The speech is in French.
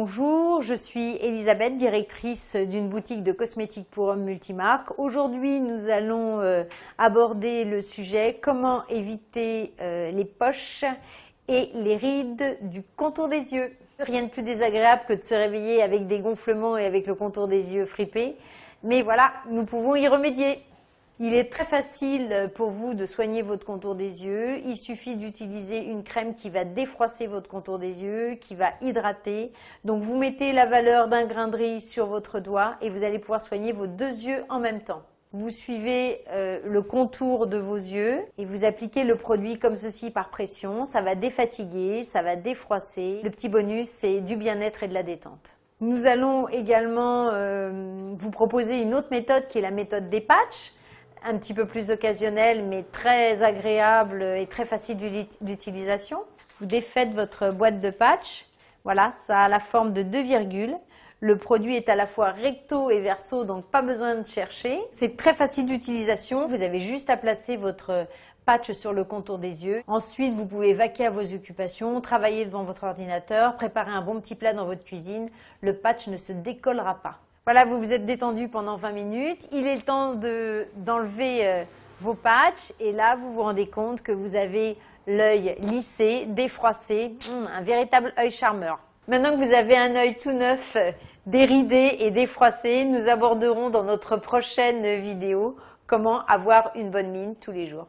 bonjour, je suis Elisabeth, directrice d'une boutique de cosmétiques pour hommes multimarques. Aujourd'hui, nous allons euh, aborder le sujet comment éviter euh, les poches et les rides du contour des yeux. Rien de plus désagréable que de se réveiller avec des gonflements et avec le contour des yeux fripé. Mais voilà, nous pouvons y remédier. Il est très facile euh, pour vous de soigner votre contour des yeux. Il suffit d'utiliser une crème qui va défroisser votre contour des yeux, qui va hydrater. Donc vous mettez la valeur d'un grain de riz sur votre doigt et vous allez pouvoir soigner vos deux yeux en même temps. Vous suivez euh, le contour de vos yeux et vous appliquez le produit comme ceci par pression. Ça va défatiguer, ça va défroisser. Le petit bonus, c'est du bien-être et de la détente. Nous allons également euh, vous proposer une autre méthode qui est la méthode des patchs un petit peu plus occasionnel, mais très agréable et très facile d'utilisation. Vous défaites votre boîte de patch. Voilà, ça a la forme de deux virgules. Le produit est à la fois recto et verso, donc pas besoin de chercher. C'est très facile d'utilisation. Vous avez juste à placer votre patch sur le contour des yeux. Ensuite, vous pouvez vaquer à vos occupations, travailler devant votre ordinateur, préparer un bon petit plat dans votre cuisine. Le patch ne se décollera pas. Voilà, vous vous êtes détendu pendant 20 minutes. Il est le temps d'enlever euh, vos patchs. Et là, vous vous rendez compte que vous avez l'œil lissé, défroissé, hum, un véritable œil charmeur. Maintenant que vous avez un œil tout neuf, euh, déridé et défroissé, nous aborderons dans notre prochaine vidéo comment avoir une bonne mine tous les jours.